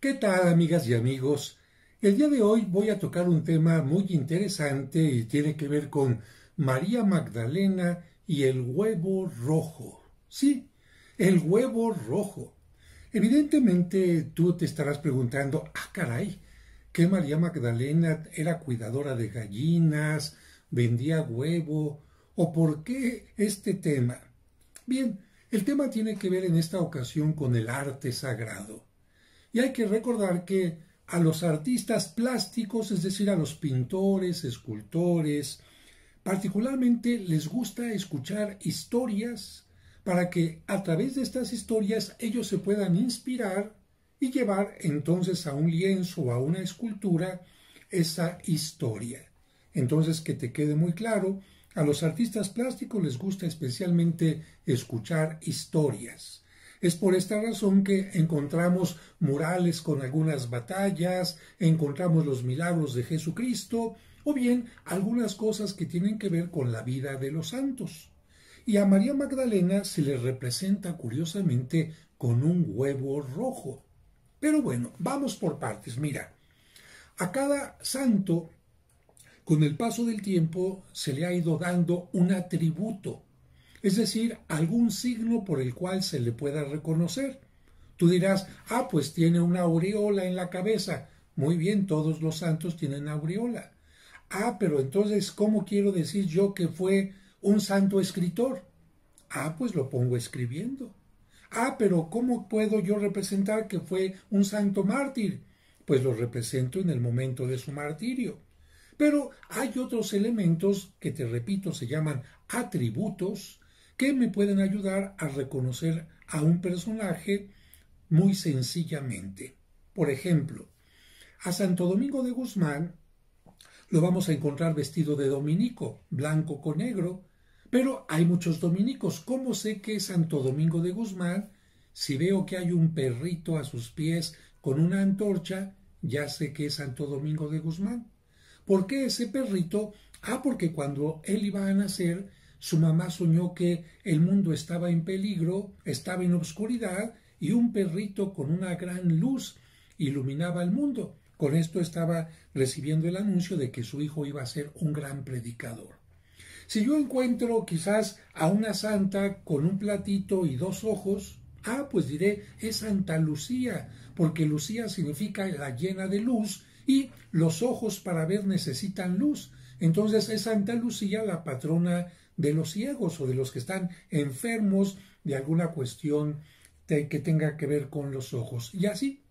¿Qué tal amigas y amigos? El día de hoy voy a tocar un tema muy interesante y tiene que ver con María Magdalena y el huevo rojo. Sí, el huevo rojo. Evidentemente tú te estarás preguntando, ah caray, que María Magdalena era cuidadora de gallinas, vendía huevo, o por qué este tema. Bien, el tema tiene que ver en esta ocasión con el arte sagrado. Y hay que recordar que a los artistas plásticos, es decir, a los pintores, escultores, particularmente les gusta escuchar historias para que a través de estas historias ellos se puedan inspirar y llevar entonces a un lienzo o a una escultura esa historia. Entonces, que te quede muy claro, a los artistas plásticos les gusta especialmente escuchar historias. Es por esta razón que encontramos murales con algunas batallas, encontramos los milagros de Jesucristo, o bien algunas cosas que tienen que ver con la vida de los santos. Y a María Magdalena se le representa curiosamente con un huevo rojo. Pero bueno, vamos por partes. Mira, a cada santo, con el paso del tiempo, se le ha ido dando un atributo es decir, algún signo por el cual se le pueda reconocer. Tú dirás, ah, pues tiene una aureola en la cabeza. Muy bien, todos los santos tienen aureola. Ah, pero entonces, ¿cómo quiero decir yo que fue un santo escritor? Ah, pues lo pongo escribiendo. Ah, pero ¿cómo puedo yo representar que fue un santo mártir? Pues lo represento en el momento de su martirio. Pero hay otros elementos que, te repito, se llaman atributos, que me pueden ayudar a reconocer a un personaje muy sencillamente. Por ejemplo, a Santo Domingo de Guzmán lo vamos a encontrar vestido de dominico, blanco con negro, pero hay muchos dominicos. ¿Cómo sé que es Santo Domingo de Guzmán? Si veo que hay un perrito a sus pies con una antorcha, ya sé que es Santo Domingo de Guzmán. ¿Por qué ese perrito? Ah, porque cuando él iba a nacer su mamá soñó que el mundo estaba en peligro, estaba en obscuridad, y un perrito con una gran luz iluminaba el mundo. Con esto estaba recibiendo el anuncio de que su hijo iba a ser un gran predicador. Si yo encuentro quizás a una santa con un platito y dos ojos, ah, pues diré, es Santa Lucía, porque Lucía significa la llena de luz y los ojos para ver necesitan luz. Entonces es Santa Lucía la patrona de los ciegos o de los que están enfermos de alguna cuestión que tenga que ver con los ojos. Y así,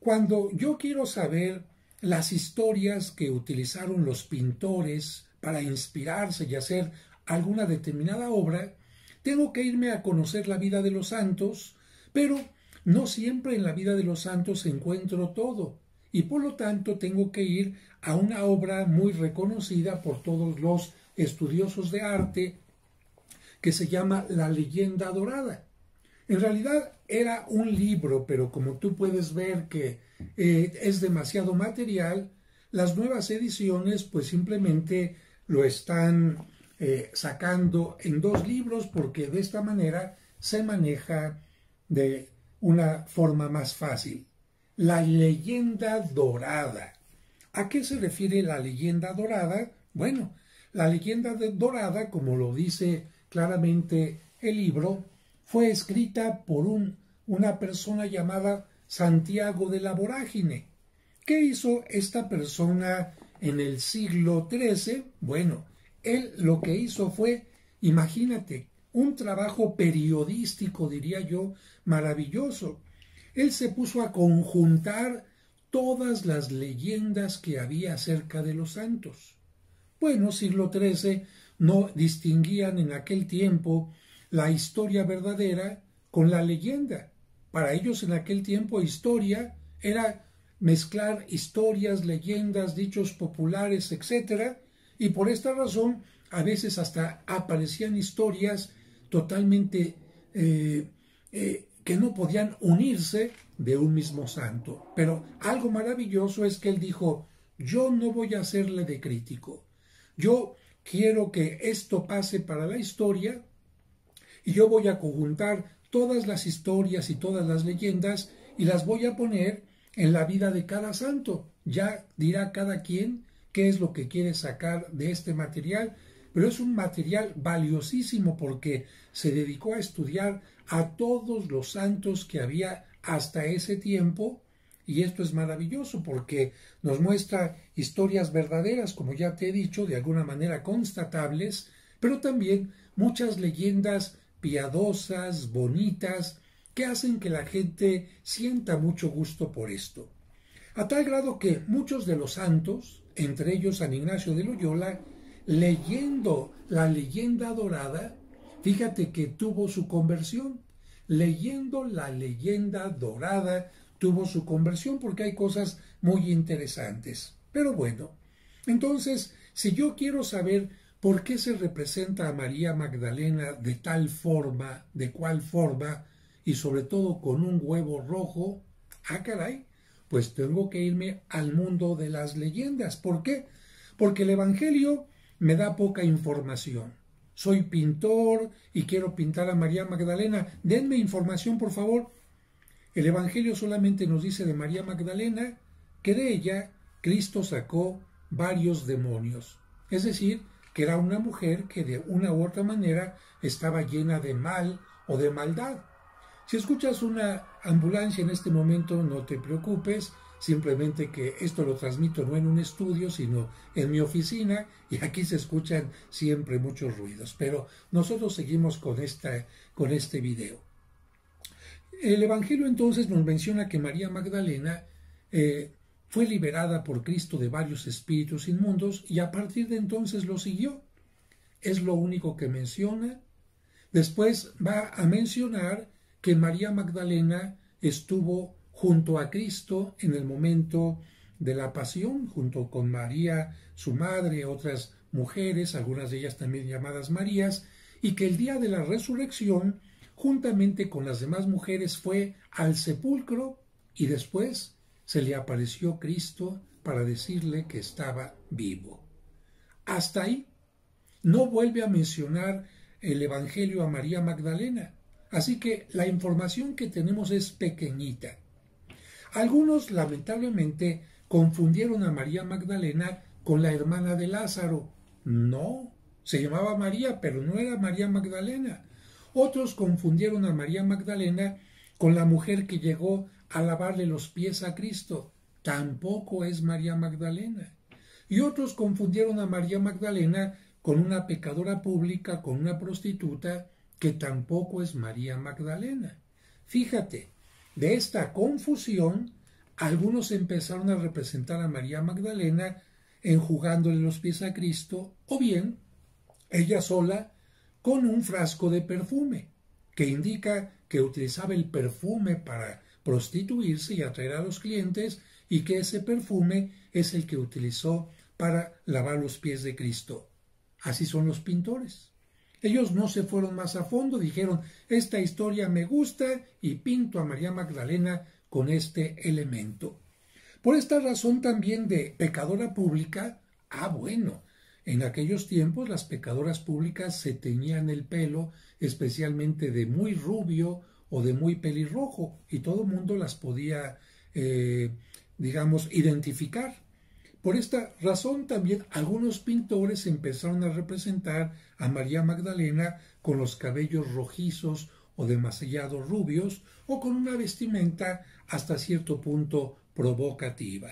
cuando yo quiero saber las historias que utilizaron los pintores para inspirarse y hacer alguna determinada obra, tengo que irme a conocer la vida de los santos, pero no siempre en la vida de los santos encuentro todo, y por lo tanto tengo que ir a una obra muy reconocida por todos los estudiosos de arte que se llama La leyenda dorada. En realidad era un libro, pero como tú puedes ver que eh, es demasiado material, las nuevas ediciones pues simplemente lo están eh, sacando en dos libros porque de esta manera se maneja de una forma más fácil. La leyenda dorada. ¿A qué se refiere la leyenda dorada? Bueno, la leyenda de dorada, como lo dice claramente el libro, fue escrita por un, una persona llamada Santiago de la Vorágine. ¿Qué hizo esta persona en el siglo XIII? Bueno, él lo que hizo fue, imagínate, un trabajo periodístico, diría yo, maravilloso. Él se puso a conjuntar todas las leyendas que había acerca de los santos. Bueno, siglo XIII no distinguían en aquel tiempo la historia verdadera con la leyenda. Para ellos en aquel tiempo historia era mezclar historias, leyendas, dichos populares, etc. Y por esta razón a veces hasta aparecían historias totalmente eh, eh, que no podían unirse de un mismo santo. Pero algo maravilloso es que él dijo, yo no voy a hacerle de crítico, yo quiero que esto pase para la historia y yo voy a conjuntar todas las historias y todas las leyendas y las voy a poner en la vida de cada santo. Ya dirá cada quien qué es lo que quiere sacar de este material, pero es un material valiosísimo porque se dedicó a estudiar a todos los santos que había hasta ese tiempo y esto es maravilloso porque nos muestra historias verdaderas, como ya te he dicho, de alguna manera constatables, pero también muchas leyendas piadosas, bonitas, que hacen que la gente sienta mucho gusto por esto. A tal grado que muchos de los santos, entre ellos San Ignacio de Loyola, leyendo la leyenda dorada, fíjate que tuvo su conversión, leyendo la leyenda dorada tuvo su conversión porque hay cosas muy interesantes. Pero bueno, entonces, si yo quiero saber por qué se representa a María Magdalena de tal forma, de cuál forma, y sobre todo con un huevo rojo, ah caray, pues tengo que irme al mundo de las leyendas. ¿Por qué? Porque el Evangelio me da poca información. Soy pintor y quiero pintar a María Magdalena. Denme información, por favor. El Evangelio solamente nos dice de María Magdalena que de ella Cristo sacó varios demonios. Es decir, que era una mujer que de una u otra manera estaba llena de mal o de maldad. Si escuchas una ambulancia en este momento, no te preocupes, simplemente que esto lo transmito no en un estudio, sino en mi oficina y aquí se escuchan siempre muchos ruidos. Pero nosotros seguimos con, esta, con este video. El Evangelio entonces nos menciona que María Magdalena eh, fue liberada por Cristo de varios espíritus inmundos y a partir de entonces lo siguió. Es lo único que menciona. Después va a mencionar que María Magdalena estuvo junto a Cristo en el momento de la pasión, junto con María, su madre, otras mujeres, algunas de ellas también llamadas Marías, y que el día de la resurrección juntamente con las demás mujeres, fue al sepulcro y después se le apareció Cristo para decirle que estaba vivo. Hasta ahí. No vuelve a mencionar el Evangelio a María Magdalena. Así que la información que tenemos es pequeñita. Algunos, lamentablemente, confundieron a María Magdalena con la hermana de Lázaro. No, se llamaba María, pero no era María Magdalena. Otros confundieron a María Magdalena con la mujer que llegó a lavarle los pies a Cristo. Tampoco es María Magdalena. Y otros confundieron a María Magdalena con una pecadora pública, con una prostituta, que tampoco es María Magdalena. Fíjate, de esta confusión, algunos empezaron a representar a María Magdalena enjugándole los pies a Cristo, o bien ella sola con un frasco de perfume, que indica que utilizaba el perfume para prostituirse y atraer a los clientes y que ese perfume es el que utilizó para lavar los pies de Cristo. Así son los pintores. Ellos no se fueron más a fondo, dijeron, esta historia me gusta y pinto a María Magdalena con este elemento. Por esta razón también de pecadora pública, ah bueno, en aquellos tiempos las pecadoras públicas se teñían el pelo, especialmente de muy rubio o de muy pelirrojo, y todo el mundo las podía, eh, digamos, identificar. Por esta razón también algunos pintores empezaron a representar a María Magdalena con los cabellos rojizos o demasiado rubios o con una vestimenta hasta cierto punto provocativa.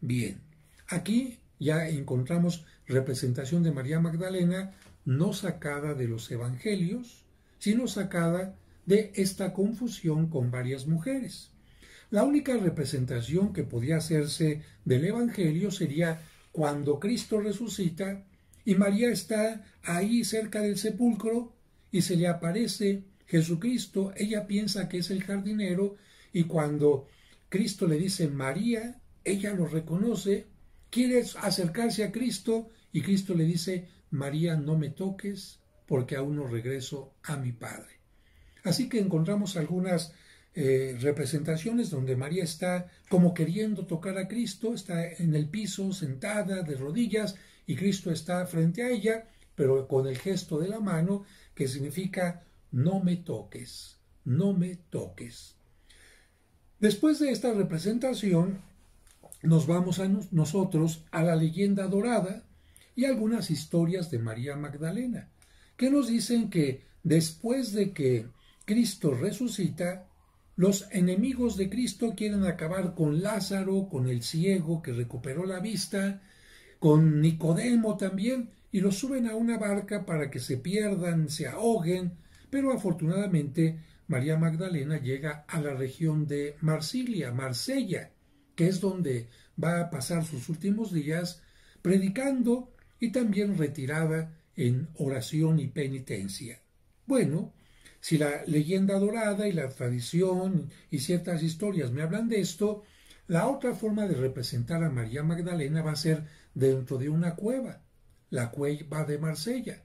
Bien, aquí ya encontramos representación de María Magdalena no sacada de los evangelios, sino sacada de esta confusión con varias mujeres. La única representación que podía hacerse del Evangelio sería cuando Cristo resucita y María está ahí cerca del sepulcro y se le aparece Jesucristo, ella piensa que es el jardinero y cuando Cristo le dice María, ella lo reconoce quiere acercarse a Cristo y Cristo le dice, María, no me toques porque aún no regreso a mi Padre. Así que encontramos algunas eh, representaciones donde María está como queriendo tocar a Cristo, está en el piso, sentada, de rodillas, y Cristo está frente a ella, pero con el gesto de la mano, que significa, no me toques, no me toques. Después de esta representación, nos vamos a nosotros a la leyenda dorada y algunas historias de María Magdalena, que nos dicen que después de que Cristo resucita, los enemigos de Cristo quieren acabar con Lázaro, con el ciego que recuperó la vista, con Nicodemo también, y los suben a una barca para que se pierdan, se ahoguen, pero afortunadamente María Magdalena llega a la región de Marsilia, Marsella, que es donde va a pasar sus últimos días, predicando y también retirada en oración y penitencia. Bueno, si la leyenda dorada y la tradición y ciertas historias me hablan de esto, la otra forma de representar a María Magdalena va a ser dentro de una cueva, la cueva de Marsella.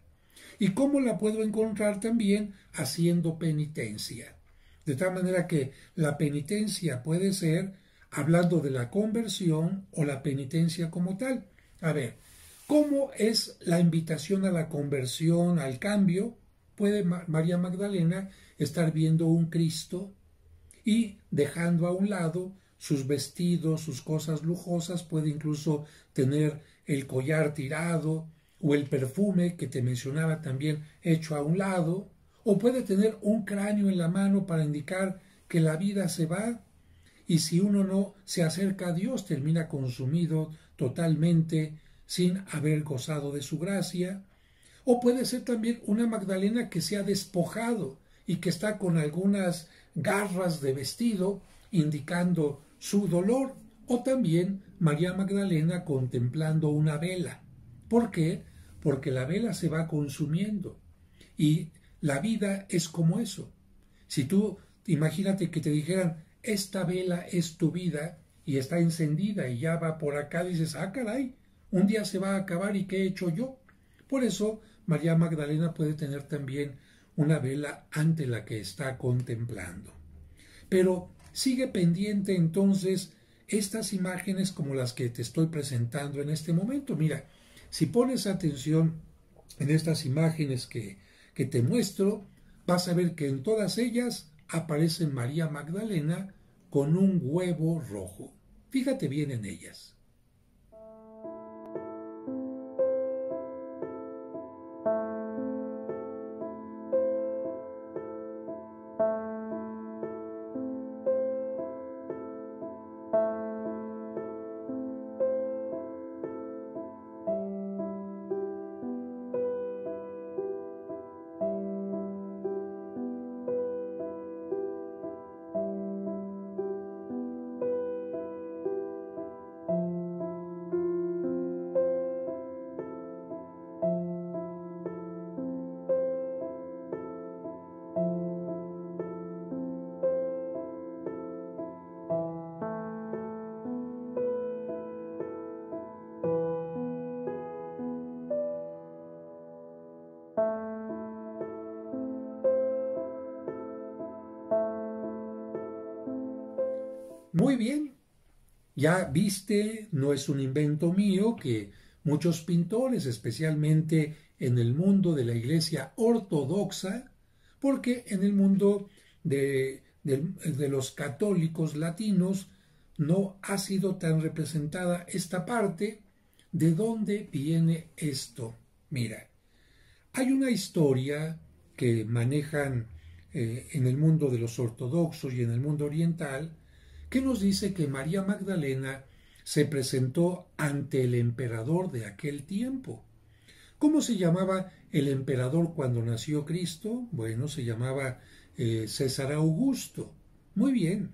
¿Y cómo la puedo encontrar también? Haciendo penitencia. De tal manera que la penitencia puede ser hablando de la conversión o la penitencia como tal. A ver, ¿cómo es la invitación a la conversión, al cambio? Puede María Magdalena estar viendo un Cristo y dejando a un lado sus vestidos, sus cosas lujosas, puede incluso tener el collar tirado o el perfume que te mencionaba también hecho a un lado, o puede tener un cráneo en la mano para indicar que la vida se va y si uno no se acerca a Dios, termina consumido totalmente sin haber gozado de su gracia. O puede ser también una Magdalena que se ha despojado y que está con algunas garras de vestido indicando su dolor. O también María Magdalena contemplando una vela. ¿Por qué? Porque la vela se va consumiendo. Y la vida es como eso. Si tú imagínate que te dijeran, esta vela es tu vida y está encendida y ya va por acá, dices, ah, caray, un día se va a acabar y qué he hecho yo. Por eso María Magdalena puede tener también una vela ante la que está contemplando. Pero sigue pendiente entonces estas imágenes como las que te estoy presentando en este momento. Mira, si pones atención en estas imágenes que, que te muestro, vas a ver que en todas ellas aparece María Magdalena con un huevo rojo. Fíjate bien en ellas. muy bien. Ya viste, no es un invento mío que muchos pintores, especialmente en el mundo de la iglesia ortodoxa, porque en el mundo de, los católicos latinos no ha sido tan representada esta parte. ¿De dónde viene esto? Mira, hay una historia que manejan eh, en el mundo de los ortodoxos y en el mundo oriental ¿Qué nos dice que María Magdalena se presentó ante el emperador de aquel tiempo. ¿Cómo se llamaba el emperador cuando nació Cristo? Bueno, se llamaba eh, César Augusto. Muy bien.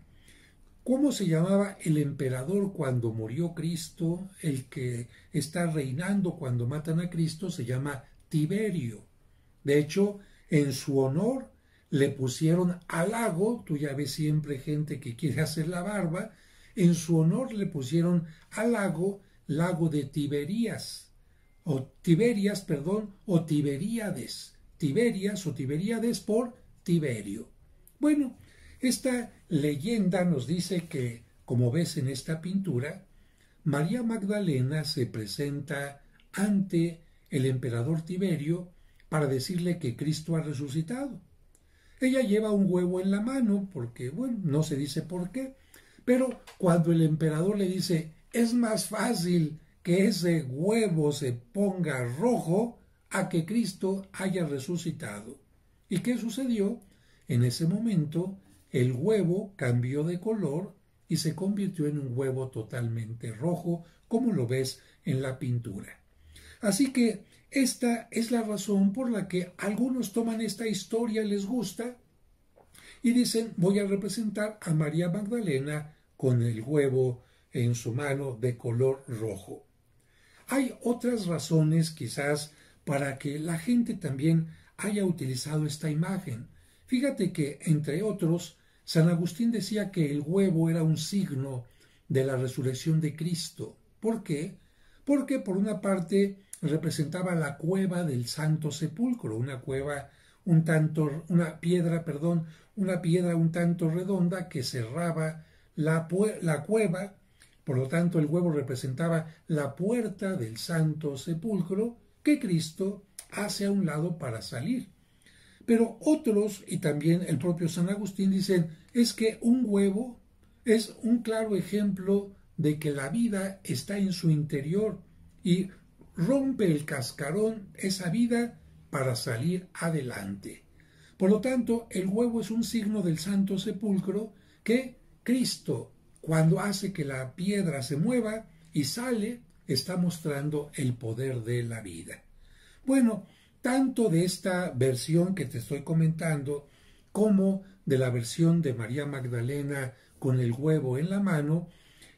¿Cómo se llamaba el emperador cuando murió Cristo? El que está reinando cuando matan a Cristo se llama Tiberio. De hecho, en su honor le pusieron lago, tú ya ves siempre gente que quiere hacer la barba, en su honor le pusieron halago lago de Tiberías, o Tiberias, perdón, o Tiberíades, Tiberias o Tiberíades por Tiberio. Bueno, esta leyenda nos dice que, como ves en esta pintura, María Magdalena se presenta ante el emperador Tiberio para decirle que Cristo ha resucitado. Ella lleva un huevo en la mano porque, bueno, no se dice por qué, pero cuando el emperador le dice, es más fácil que ese huevo se ponga rojo a que Cristo haya resucitado. ¿Y qué sucedió? En ese momento el huevo cambió de color y se convirtió en un huevo totalmente rojo, como lo ves en la pintura. Así que esta es la razón por la que algunos toman esta historia, les gusta, y dicen voy a representar a María Magdalena con el huevo en su mano de color rojo. Hay otras razones quizás para que la gente también haya utilizado esta imagen. Fíjate que, entre otros, San Agustín decía que el huevo era un signo de la resurrección de Cristo. ¿Por qué? Porque por una parte representaba la cueva del Santo Sepulcro, una cueva un tanto una piedra, perdón, una piedra un tanto redonda que cerraba la, la cueva, por lo tanto el huevo representaba la puerta del Santo Sepulcro que Cristo hace a un lado para salir. Pero otros, y también el propio San Agustín, dicen, es que un huevo es un claro ejemplo de que la vida está en su interior y rompe el cascarón esa vida para salir adelante. Por lo tanto, el huevo es un signo del santo sepulcro que Cristo, cuando hace que la piedra se mueva y sale, está mostrando el poder de la vida. Bueno, tanto de esta versión que te estoy comentando como de la versión de María Magdalena con el huevo en la mano,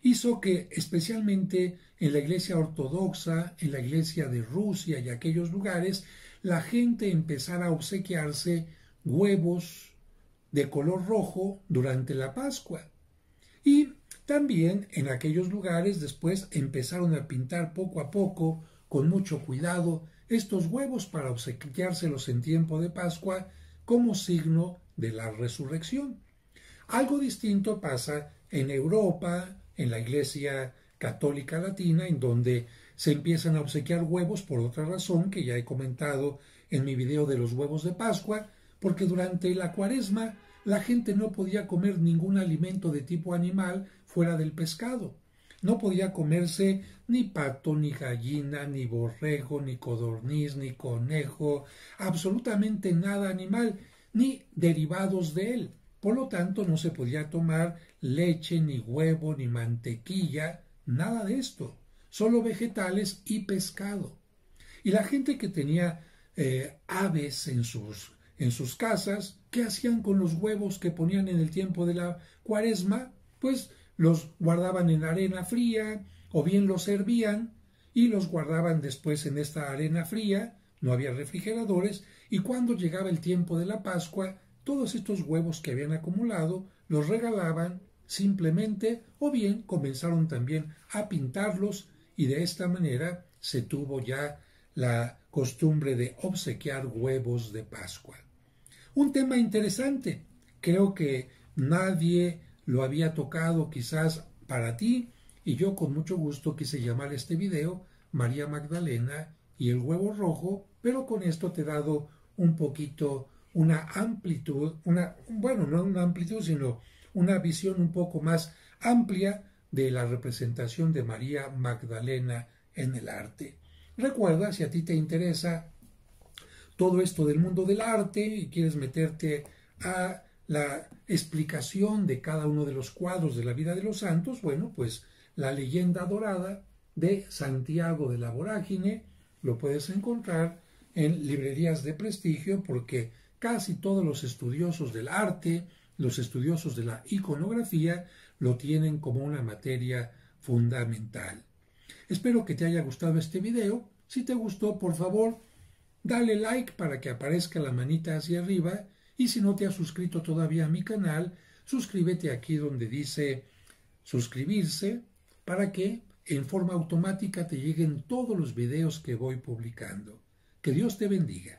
hizo que especialmente en la iglesia ortodoxa, en la iglesia de Rusia y aquellos lugares, la gente empezara a obsequiarse huevos de color rojo durante la Pascua. Y también en aquellos lugares después empezaron a pintar poco a poco, con mucho cuidado, estos huevos para obsequiárselos en tiempo de Pascua como signo de la resurrección. Algo distinto pasa en Europa, en la iglesia católica latina, en donde se empiezan a obsequiar huevos por otra razón que ya he comentado en mi video de los huevos de Pascua, porque durante la cuaresma la gente no podía comer ningún alimento de tipo animal fuera del pescado. No podía comerse ni pato, ni gallina, ni borrego, ni codorniz, ni conejo, absolutamente nada animal, ni derivados de él. Por lo tanto, no se podía tomar leche, ni huevo, ni mantequilla, Nada de esto, solo vegetales y pescado. Y la gente que tenía eh, aves en sus, en sus casas, ¿qué hacían con los huevos que ponían en el tiempo de la cuaresma? Pues los guardaban en arena fría o bien los hervían y los guardaban después en esta arena fría, no había refrigeradores, y cuando llegaba el tiempo de la Pascua, todos estos huevos que habían acumulado los regalaban simplemente o bien comenzaron también a pintarlos y de esta manera se tuvo ya la costumbre de obsequiar huevos de Pascua. Un tema interesante, creo que nadie lo había tocado quizás para ti y yo con mucho gusto quise llamar este video María Magdalena y el huevo rojo, pero con esto te he dado un poquito una amplitud, una bueno, no una amplitud, sino una visión un poco más amplia de la representación de María Magdalena en el arte. Recuerda, si a ti te interesa todo esto del mundo del arte y quieres meterte a la explicación de cada uno de los cuadros de la vida de los santos, bueno, pues la leyenda dorada de Santiago de la Vorágine lo puedes encontrar en librerías de prestigio porque casi todos los estudiosos del arte, los estudiosos de la iconografía lo tienen como una materia fundamental. Espero que te haya gustado este video. Si te gustó, por favor, dale like para que aparezca la manita hacia arriba y si no te has suscrito todavía a mi canal, suscríbete aquí donde dice suscribirse para que en forma automática te lleguen todos los videos que voy publicando. Que Dios te bendiga.